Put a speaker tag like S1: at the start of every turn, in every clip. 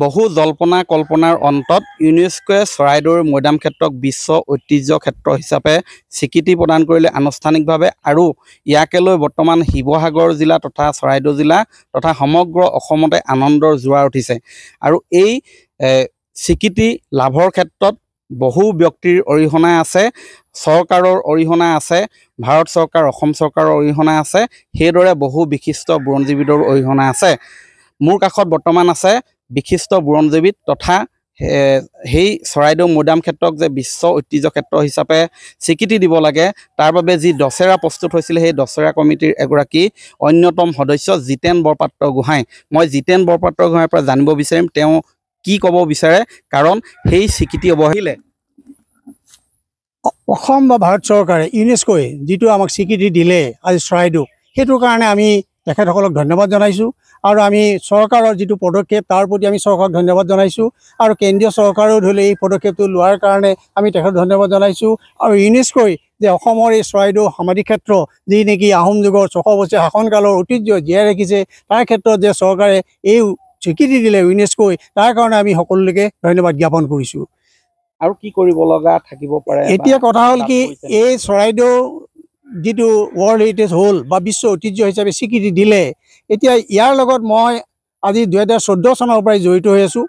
S1: বহু জল্পনা কল্পনাৰ অন্তত ইউনেস্কোৱে চৰাইদেউৰ মৈদাম ক্ষেত্ৰক বিশ্ব ঐতিহ্য ক্ষেত্ৰ হিচাপে স্বীকৃতি প্ৰদান কৰিলে আনুষ্ঠানিকভাৱে আৰু ইয়াকে লৈ বৰ্তমান শিৱসাগৰ জিলা তথা চৰাইদেউ জিলা তথা সমগ্ৰ অসমতে আনন্দৰ জোৰা উঠিছে আৰু এই স্বীকৃতি লাভৰ ক্ষেত্ৰত বহু ব্যক্তিৰ অৰিহণা আছে চৰকাৰৰ অৰিহণা আছে ভাৰত চৰকাৰ অসম চৰকাৰৰ অৰিহণা আছে সেইদৰে বহু বিশিষ্ট বুৰঞ্জীবিদৰ অৰিহণা আছে মোৰ কাষত বৰ্তমান আছে বিশিষ্ট বুৰঞ্জীবিদ তথা সেই চৰাইদেউ মৈদাম ক্ষেত্ৰক যে বিশ্ব ঐতিহ্য ক্ষেত্ৰ হিচাপে স্বীকৃতি দিব লাগে তাৰ বাবে যি দছেৰা প্ৰস্তুত হৈছিলে সেই দছেৰা কমিটিৰ এগৰাকী অন্যতম সদস্য জিতেন বৰপাত্ৰ গোহাঁই মই জিতেন বৰপাত্ৰ গোহাঁইৰ পৰা জানিব বিচাৰিম তেওঁ কি ক'ব বিচাৰে কাৰণ সেই স্বীকৃতি অৱহিলে
S2: অসম বা ভাৰত চৰকাৰে ইউনেস্কোৱে যিটো আমাক স্বীকৃতি দিলে আজি চৰাইদেউ সেইটোৰ কাৰণে আমি তেখেতসকলক ধন্যবাদ জনাইছোঁ আৰু আমি চৰকাৰৰ যিটো পদক্ষেপ তাৰ প্ৰতি আমি চৰকাৰক ধন্যবাদ জনাইছোঁ আৰু কেন্দ্ৰীয় চৰকাৰেও ধৰি এই পদক্ষেপটো লোৱাৰ কাৰণে আমি তেখেতক ধন্যবাদ জনাইছোঁ আৰু ইউনিচকৈ যে অসমৰ এই চৰাইদেউ সামাজিক ক্ষেত্ৰ যি নেকি আহোম যুগৰ ছশ বছৰীয়া শাসনকালৰ ঐতিহ্য জীয়াই ৰাখিছে তাৰ ক্ষেত্ৰত যে চৰকাৰে এই স্বীকৃতি দিলে ইউনিচকৈ তাৰ কাৰণে আমি সকলোকে ধন্যবাদ জ্ঞাপন কৰিছোঁ
S1: আৰু কি কৰিব লগা থাকিব পাৰে এতিয়া কথা হ'ল কি
S2: এই চৰাইদেউ যিটো ৱৰ্ল্ড হেৰিটেজ হ'ল বা বিশ্ব ঐতিহ্য হিচাপে স্বীকৃতি দিলে এতিয়া ইয়াৰ লগত মই আজি দুহেজাৰ চৈধ্য চনৰ পৰাই জড়িত হৈ আছোঁ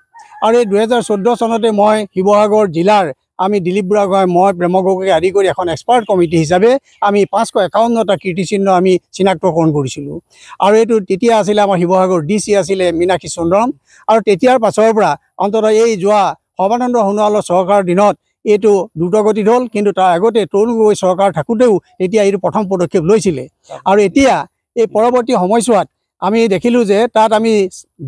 S2: আৰু এই দুহেজাৰ চৈধ্য চনতে মই শিৱসাগৰ জিলাৰ আমি দিলীপ বুঢ়াগোহাঁই মই প্ৰেম গগৈকে আদি কৰি এখন এক্সপাৰ্ট কমিটি হিচাপে আমি পাঁচশ একাৱন্নটা কীৰ্তিচিহ্ন আমি চিনাক্তকৰণ কৰিছিলোঁ আৰু এইটো তেতিয়া আছিলে আমাৰ শিৱসাগৰ ডি চি আছিলে মীনাক্ষী চন্দ্ৰম আৰু তেতিয়াৰ পাছৰ পৰা অন্ততঃ এই যোৱা সৰ্বানন্দ সোণোৱালৰ চৰকাৰৰ দিনত এইটো দ্ৰুতগতিত হ'ল কিন্তু তাৰ আগতে তৰুণ গগৈ চৰকাৰ থাকোঁতেও এতিয়া এইটো প্ৰথম পদক্ষেপ লৈছিলে আৰু এতিয়া এই পৰৱৰ্তী সময়ছোৱাত আমি দেখিলোঁ যে তাত আমি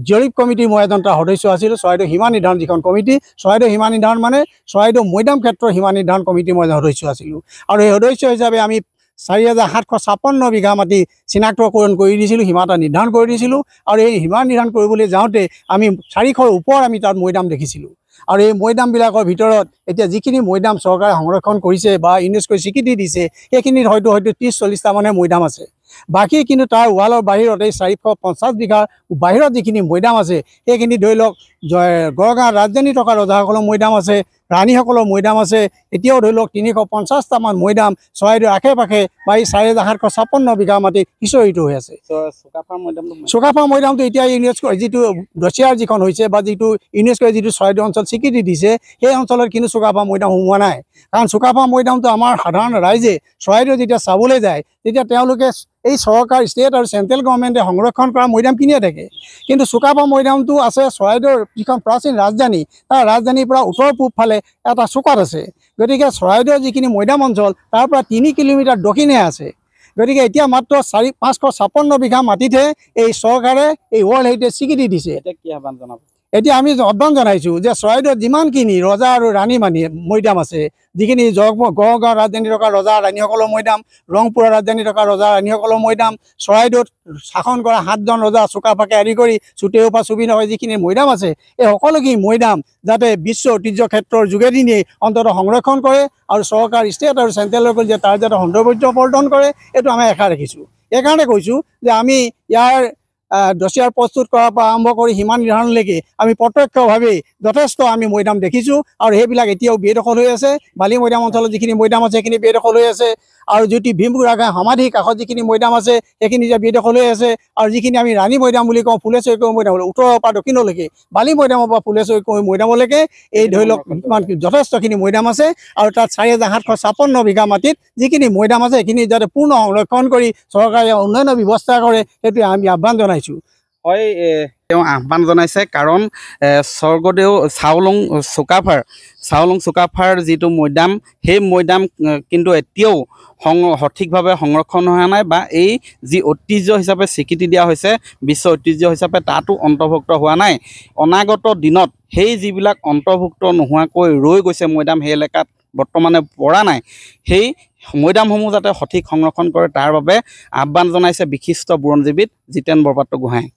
S2: জৰীপ কমিটিৰ মই এজন তাৰ সদস্য আছিলোঁ চৰাইদেউ সীমা নিৰ্ধাৰণ যিখন কমিটি চৰাইদেউ সীমা নিৰ্ধাৰণ মানে চৰাইদেউ মৈদাম ক্ষেত্ৰৰ সীমা নিৰ্ধাৰণ কমিটিৰ মই এজন সদস্য আছিলোঁ আৰু সেই সদস্য হিচাপে আমি চাৰি হাজাৰ সাতশ ছাপন্ন বিঘা মাটি চিনাক্তকৰণ কৰি দিছিলোঁ সীমা এটা নিৰ্ধাৰণ কৰি দিছিলোঁ আৰু এই সীমা নিৰ্ধাৰণ কৰিবলৈ যাওঁতে আমি চাৰিশৰ ওপৰত আমি তাত মৈদাম দেখিছিলোঁ আৰু এই মৈদামবিলাকৰ ভিতৰত এতিয়া যিখিনি মৈদাম চৰকাৰে সংৰক্ষণ কৰিছে বা কৰি স্বীকৃতি দিছে সেইখিনিত হয়তো হয়তো ত্ৰিছ চল্লিছটামানে মৈদাম আছে বাকী কিন্তু তাৰ ৱালৰ বাহিৰত এই চাৰিশ পঞ্চাছ বিঘাৰ বাহিৰত যিখিনি মৈদাম আছে সেইখিনি ধৰি লওক জয় ৰাজধানী থকা ৰজাসকলৰ মৈদাম আছে ৰাণীসকলৰ মৈদাম আছে এতিয়াও ধৰি লওক তিনিশ পঞ্চাছটামান মৈদাম চৰাইদেউ আশে পাশে বা এই চাৰে সাতশ ছাপন্ন বিঘা মাটি সিঁচৰিত হৈ আছে চুকাফা মৈদামটো এতিয়া ইউনেস্ক যিটো দচিয়াৰ যিখন হৈছে বা যিটো ইউনেস্কোৱে যিটো চৰাইদেউ অঞ্চল স্বীকৃতি দিছে সেই অঞ্চলত কিন্তু চুকাফা মৈদাম সোমোৱা নাই কাৰণ চুকাফা মৈদামটো আমাৰ সাধাৰণ ৰাইজে চৰাইদেউ যেতিয়া চাবলৈ যায় তেতিয়া তেওঁলোকে এই চৰকাৰ ষ্টেট আৰু চেণ্ট্ৰেল গভৰ্ণমেণ্টে সংৰক্ষণ কৰা মৈদাম কিনিয়ে থাকে কিন্তু চুকাফা মৈদামটো আছে চৰাইদেউৰ যিখন প্ৰাচীন ৰাজধানী তাৰ ৰাজধানীৰ পৰা উত্তৰ পূবফালে এটা চুকাত আছে গতিকে চৰাইদেউ যিখিনি মৈদাম অঞ্চল তাৰ পৰা তিনি কিলোমিটাৰ দক্ষিণে আছে গতিকে এতিয়া মাত্ৰ চাৰি পাঁচশ ছাপন্ন বিঘা মাটিতহে এই চৰকাৰে এই ৱৰ্ল্ড হেৰিটেজ স্বীকৃতি দিছে
S1: এতিয়া কি আহ্বান জনাব
S2: এতিয়া আমি অধ্যয়ন জানাইছোঁ যে চৰাইদেউত যিমানখিনি ৰজা আৰু ৰাণী মানি মৈদাম আছে যিখিনি গড়গাঁও ৰাজধানী থকা ৰজা ৰাণীসকলৰ মৈদাম ৰংপুৰা ৰাজধানী থকা ৰজা ৰাণীসকলৰ মৈদাম চৰাইদেউত শাসন কৰা সাতজন ৰজা চুকা ফাকে আদি কৰি চুটেও পা চুবিন হয় যিখিনি মৈদাম আছে এই সকলোখিনি মৈদাম যাতে বিশ্ব ঐতিহ্য ক্ষেত্ৰৰ যোগেদি নিয়ে অন্তত সংৰক্ষণ কৰে আৰু চৰকাৰ ষ্টেট আৰু চেণ্ট্ৰেলৰ কৈছে তাৰ যাতে সৌন্দৰ্য বৰ্ধন কৰে এইটো আমি এষাৰ ৰাখিছোঁ এইকাৰণে কৈছোঁ যে আমি ইয়াৰ দচিয়াৰ প্ৰস্তুত কৰাৰ পৰা আৰম্ভ কৰি সীমা নিৰ্ধাৰণলৈকে আমি প্ৰত্যক্ষভাৱেই যথেষ্ট আমি মৈদাম দেখিছোঁ আৰু সেইবিলাক এতিয়াও বেদখল হৈ আছে বালি মৈদাম অঞ্চলত যিখিনি মৈদাম আছে সেইখিনি বেদখল হৈ আছে আৰু যদি ভীমগুৰা গাঁও সমাধি কাষত যিখিনি মৈদাম আছে সেইখিনি যে বেদখল হৈ আছে আৰু যিখিনি আমি ৰাণী মৈদাম বুলি কওঁ ফুলে কুঁৱৰী মৈদাম উত্তৰৰ পৰা দক্ষিণলৈকে বালি মৈদামৰ পৰা ফুলে কুঁৱৰী মৈদামলৈকে এই ধৰি লওক যথেষ্টখিনি মৈদাম আছে আৰু তাত চাৰি হাজাৰ সাতশ ছাপন্ন বিঘা মাটিত যিখিনি মৈদাম আছে সেইখিনি যাতে পূৰ্ণ সংৰক্ষণ কৰি চৰকাৰে উন্নয়নৰ ব্যৱস্থা কৰে সেইটোৱে আমি আহ্বান জনাইছোঁ জনাইছোঁ
S1: হয় তেওঁ আহ্বান জনাইছে কাৰণ স্বৰ্গদেউ চাওলং চুকাফাৰ চাওলং চুকাফাৰ যিটো মৈদাম সেই মৈদাম কিন্তু এতিয়াও সং সঠিকভাৱে সংৰক্ষণ হোৱা নাই বা এই যি ঐতিহ্য হিচাপে স্বীকৃতি দিয়া হৈছে বিশ্ব ঐতিহ্য হিচাপে তাতো অন্তৰ্ভুক্ত হোৱা নাই অনাগত দিনত সেই যিবিলাক অন্তৰ্ভুক্ত নোহোৱাকৈ ৰৈ গৈছে মৈদাম সেই এলেকাত বৰ্তমানে পৰা নাই সেই মৈদামসমূহ যাতে সঠিক সংৰক্ষণ কৰে তাৰ বাবে আহ্বান জনাইছে বিশিষ্ট বুৰঞ্জীবিদ জিতেন বৰপাত্ৰ গোহাঁই